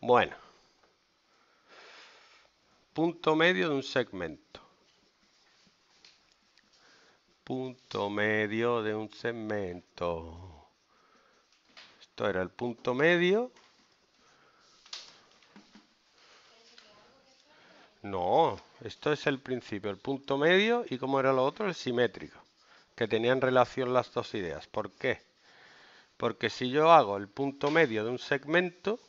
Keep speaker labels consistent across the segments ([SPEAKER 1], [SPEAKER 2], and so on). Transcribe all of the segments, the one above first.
[SPEAKER 1] Bueno. Punto medio de un segmento. Punto medio de un segmento. Esto era el punto medio. No, esto es el principio, el punto medio y como era lo otro, el simétrico, que tenían relación las dos ideas. ¿Por qué? Porque si yo hago el punto medio de un segmento,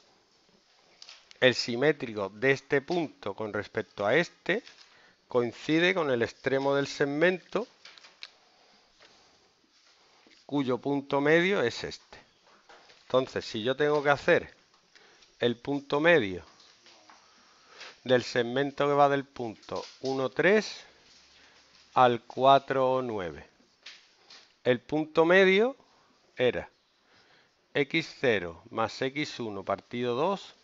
[SPEAKER 1] el simétrico de este punto con respecto a este coincide con el extremo del segmento cuyo punto medio es este. Entonces, si yo tengo que hacer el punto medio del segmento que va del punto 1,3 al 4,9. El punto medio era x0 más x1 partido 2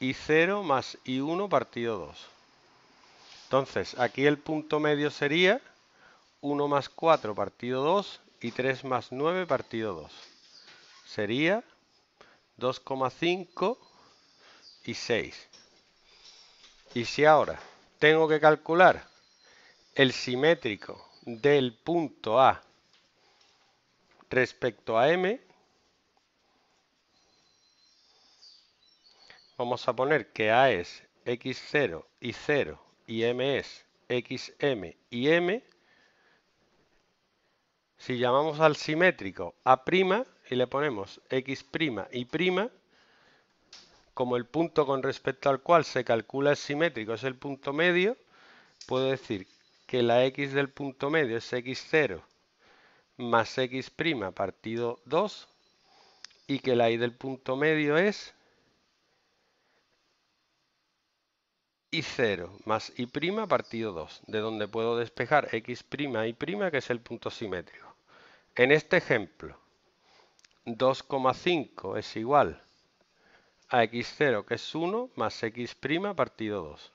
[SPEAKER 1] y0 más y1 partido 2. Entonces, aquí el punto medio sería 1 más 4 partido 2 y 3 más 9 partido 2. Sería 2,5 y 6. Y si ahora tengo que calcular el simétrico del punto A respecto a M, vamos a poner que A es x0 y 0 y M es xm y m, si llamamos al simétrico A' y le ponemos x' y como el punto con respecto al cual se calcula el simétrico es el punto medio, puedo decir que la x del punto medio es x0 más x' partido 2 y que la y del punto medio es y 0 más y' partido 2, de donde puedo despejar x' y' que es el punto simétrico. En este ejemplo, 2,5 es igual a x0 que es 1 más x' partido 2.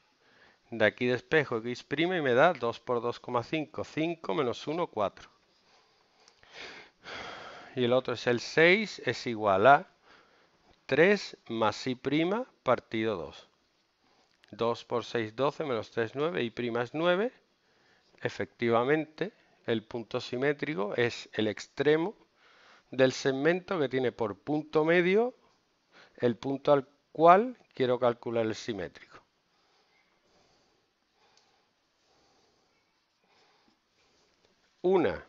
[SPEAKER 1] De aquí despejo x' y me da 2 por 2,5, 5 menos 1, 4. Y el otro es el 6, es igual a 3 más y' partido 2. 2 por 6, 12, menos 3, 9 y prima es 9. Efectivamente, el punto simétrico es el extremo del segmento que tiene por punto medio el punto al cual quiero calcular el simétrico. Una